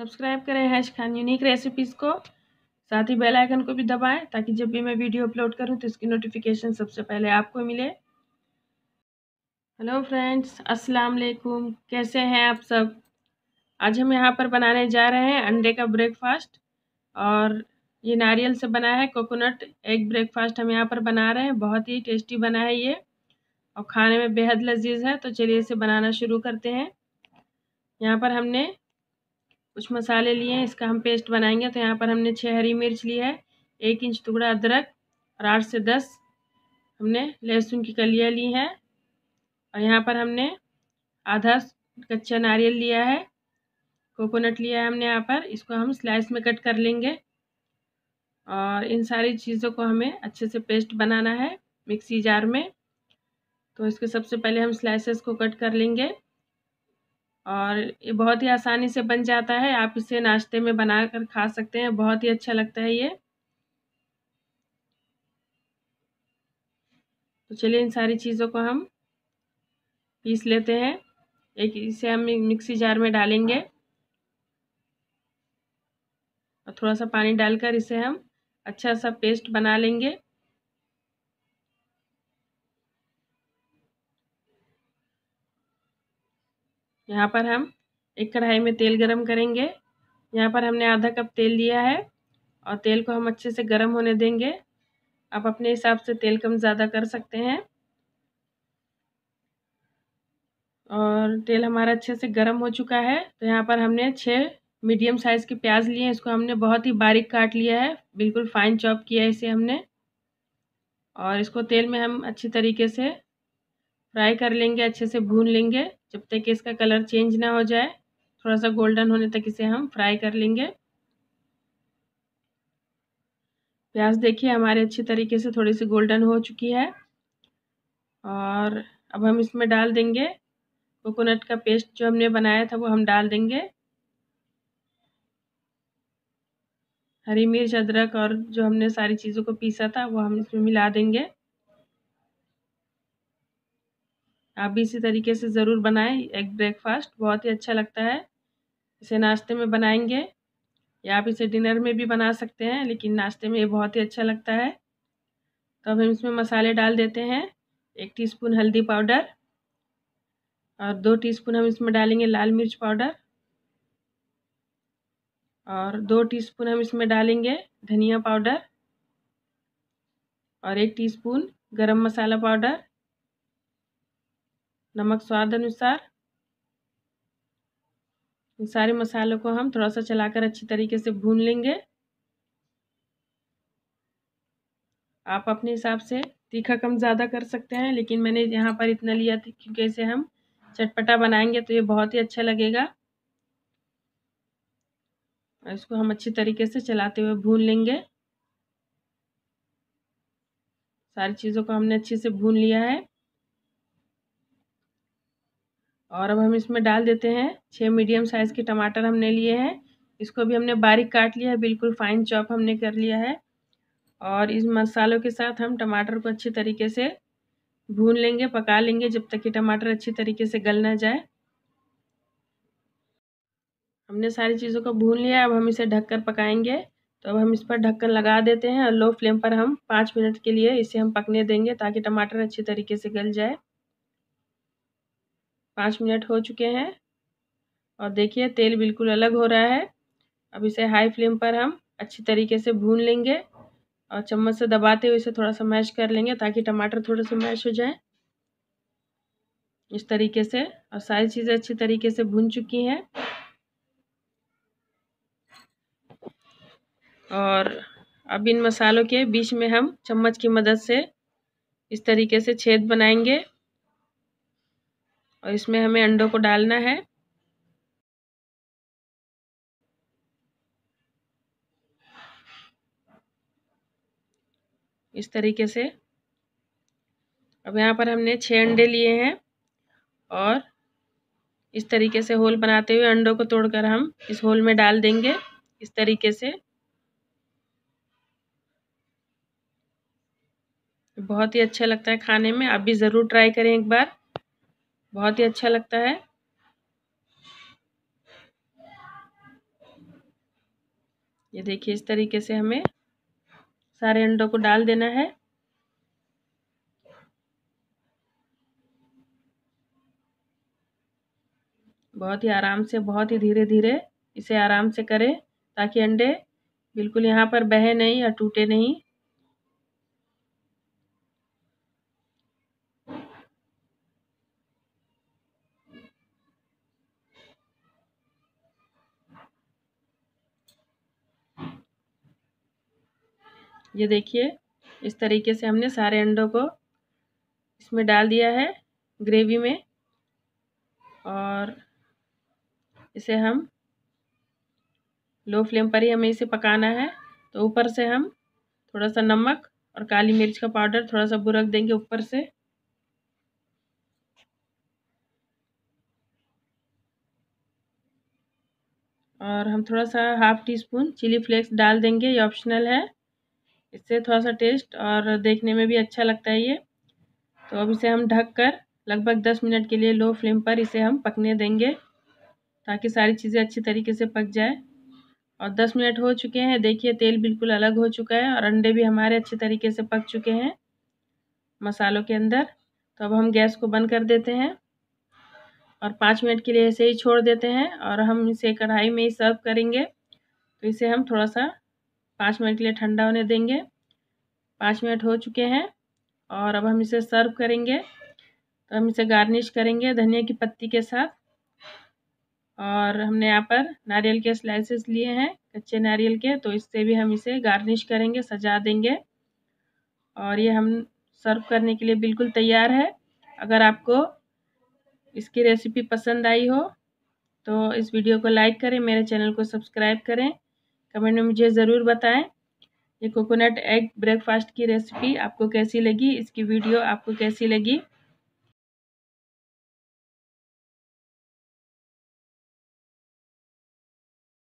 subscribe करें hash Khan unique recipes को साथ ही बेल आइकन को भी दबाएं ताकि जब भी मैं वीडियो अपलोड करूं तो इसकी नोटिफिकेशन सबसे पहले आपको मिले हेलो फ्रेंड्स अस्सलाम वालेकुम कैसे हैं आप सब आज हम यहाँ पर बनाने जा रहे हैं अंडे का ब्रेकफास्ट और ये नारियल से बना है कोकोनट एग ब्रेकफास्ट हम यहाँ पर बना रहे हैं बहुत ही टेस्टी बना है ये और खाने में बेहद लजीज है तो चलिए इसे बनाना शुरू करते हैं यहाँ पर हमने कुछ मसाले लिए हैं इसका हम पेस्ट बनाएंगे तो यहाँ पर हमने छः हरी मिर्च ली है एक इंच टुकड़ा अदरक और आठ से दस हमने लहसुन की कलियाँ ली हैं और यहाँ पर हमने आधा कच्चा नारियल लिया है कोकोनट लिया है हमने यहाँ पर इसको हम स्लाइस में कट कर लेंगे और इन सारी चीज़ों को हमें अच्छे से पेस्ट बनाना है मिक्सी जार में तो इसके सबसे पहले हम स्लाइसेस को कट कर लेंगे और ये बहुत ही आसानी से बन जाता है आप इसे नाश्ते में बनाकर खा सकते हैं बहुत ही अच्छा लगता है ये तो चलिए इन सारी चीज़ों को हम पीस लेते हैं एक इसे हम मिक्सी जार में डालेंगे और थोड़ा सा पानी डालकर इसे हम अच्छा सा पेस्ट बना लेंगे यहाँ पर हम एक कढ़ाई में तेल गरम करेंगे यहाँ पर हमने आधा कप तेल लिया है और तेल को हम अच्छे से गर्म होने देंगे आप अपने हिसाब से तेल कम ज़्यादा कर सकते हैं और तेल हमारा अच्छे से गर्म हो चुका है तो यहाँ पर हमने छः मीडियम साइज़ के प्याज लिए हैं इसको हमने बहुत ही बारीक काट लिया है बिल्कुल फाइन चॉप किया है इसे हमने और इसको तेल में हम अच्छी तरीके से फ्राई कर लेंगे अच्छे से भून लेंगे जब तक कि इसका कलर चेंज ना हो जाए थोड़ा सा गोल्डन होने तक इसे हम फ्राई कर लेंगे प्याज देखिए हमारे अच्छे तरीके से थोड़ी सी गोल्डन हो चुकी है और अब हम इसमें डाल देंगे कोकोनट का पेस्ट जो हमने बनाया था वो हम डाल देंगे हरी मिर्च अदरक और जो हमने सारी चीज़ों को पीसा था वो हम इसमें मिला देंगे आप भी इसी तरीके से ज़रूर बनाएं एग ब्रेकफास्ट बहुत ही अच्छा लगता है इसे नाश्ते में बनाएंगे या आप इसे डिनर में भी बना सकते हैं लेकिन नाश्ते में ये बहुत ही अच्छा लगता है तो अब हम इसमें मसाले डाल देते हैं एक टीस्पून हल्दी पाउडर और दो टीस्पून हम इसमें डालेंगे लाल मिर्च पाउडर और दो टीस्पून हम इसमें डालेंगे धनिया पाउडर और एक टीस्पून गरम मसाला पाउडर नमक स्वाद अनुसार इन सारे मसालों को हम थोड़ा सा चलाकर अच्छी तरीके से भून लेंगे आप अपने हिसाब से तीखा कम ज़्यादा कर सकते हैं लेकिन मैंने यहाँ पर इतना लिया था क्योंकि इसे हम चटपटा बनाएंगे तो ये बहुत ही अच्छा लगेगा और इसको हम अच्छी तरीके से चलाते हुए भून लेंगे सारी चीज़ों को हमने अच्छे से भून लिया है और अब हम इसमें डाल देते हैं छः मीडियम साइज़ के टमाटर हमने लिए हैं इसको भी हमने बारीक काट लिया है बिल्कुल फाइन चॉप हमने कर लिया है और इस मसालों के साथ हम टमाटर को अच्छी तरीके से भून लेंगे पका लेंगे जब तक कि टमाटर अच्छी तरीके से गल ना जाए हमने सारी चीज़ों को भून लिया अब हम इसे ढककर पकाएंगे तो अब हम इस पर ढक्कन लगा देते हैं और लो फ्लेम पर हम पाँच मिनट के लिए इसे हम पकने देंगे ताकि टमाटर अच्छी तरीके से गल जाए पाँच मिनट हो चुके हैं और देखिए तेल बिल्कुल अलग हो रहा है अब इसे हाई फ्लेम पर हम अच्छी तरीके से भून लेंगे और चम्मच से दबाते हुए इसे थोड़ा सा मैश कर लेंगे ताकि टमाटर थोड़े से मैश हो जाए इस तरीके से और सारी चीज़ें अच्छी तरीके से भून चुकी हैं और अब इन मसालों के बीच में हम चम्मच की मदद से इस तरीके से छेद बनाएंगे और इसमें हमें अंडों को डालना है इस तरीके से अब यहाँ पर हमने छः अंडे लिए हैं और इस तरीके से होल बनाते हुए अंडों को तोड़कर हम इस होल में डाल देंगे इस तरीके से बहुत ही अच्छा लगता है खाने में आप भी ज़रूर ट्राई करें एक बार बहुत ही अच्छा लगता है ये देखिए इस तरीके से हमें सारे अंडों को डाल देना है बहुत ही आराम से बहुत ही धीरे धीरे इसे आराम से करें ताकि अंडे बिल्कुल यहाँ पर बहे नहीं या टूटे नहीं ये देखिए इस तरीके से हमने सारे अंडों को इसमें डाल दिया है ग्रेवी में और इसे हम लो फ्लेम पर ही हमें इसे पकाना है तो ऊपर से हम थोड़ा सा नमक और काली मिर्च का पाउडर थोड़ा सा बुरक देंगे ऊपर से और हम थोड़ा सा half teaspoon chilli flakes डाल देंगे ये ऑप्शनल है इससे थोड़ा सा टेस्ट और देखने में भी अच्छा लगता है ये तो अब इसे हम ढक कर लगभग दस मिनट के लिए लो फ्लेम पर इसे हम पकने देंगे ताकि सारी चीज़ें अच्छी तरीके से पक जाए और दस मिनट हो चुके हैं देखिए तेल बिल्कुल अलग हो चुका है और अंडे भी हमारे अच्छे तरीके से पक चुके हैं मसालों के अंदर तो अब हम गैस को बंद कर देते हैं और पाँच मिनट के लिए ऐसे ही छोड़ देते हैं और हम इसे कढ़ाई में ही सर्व करेंगे तो इसे हम थोड़ा सा पाँच मिनट के लिए ठंडा होने देंगे पाँच मिनट हो चुके हैं और अब हम इसे सर्व करेंगे तो हम इसे गार्निश करेंगे धनिया की पत्ती के साथ और हमने यहाँ पर नारियल के स्लाइसेस लिए हैं कच्चे नारियल के तो इससे भी हम इसे गार्निश करेंगे सजा देंगे और ये हम सर्व करने के लिए बिल्कुल तैयार है अगर आपको इसकी रेसिपी पसंद आई हो तो इस वीडियो को लाइक करें मेरे चैनल को सब्सक्राइब करें कमेंट में मुझे ज़रूर बताएं ये कोकोनट एग ब्रेकफास्ट की रेसिपी आपको कैसी लगी इसकी वीडियो आपको कैसी लगी